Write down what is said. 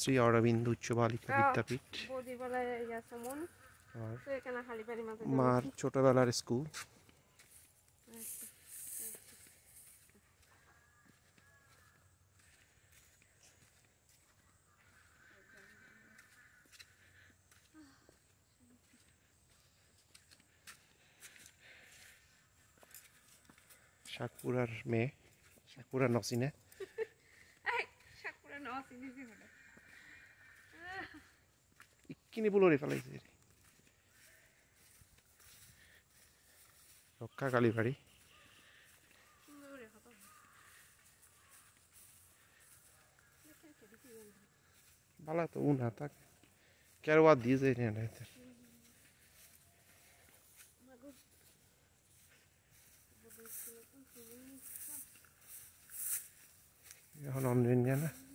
শ্রী অরবিন্দ উচ্চ বালিকা বিদ্যাপীঠ মার ছোটবেলার স্কুল সাকুরার মেয়ে সাকুরা নসিনে সাকুরা নসিনে কিনে বুলরে ফেলাইছে রক্ষা কালী বাড়ি ভালো তো উনা থাকে কেরোয়া দিয়ে যায় না এখন অন্যদিন না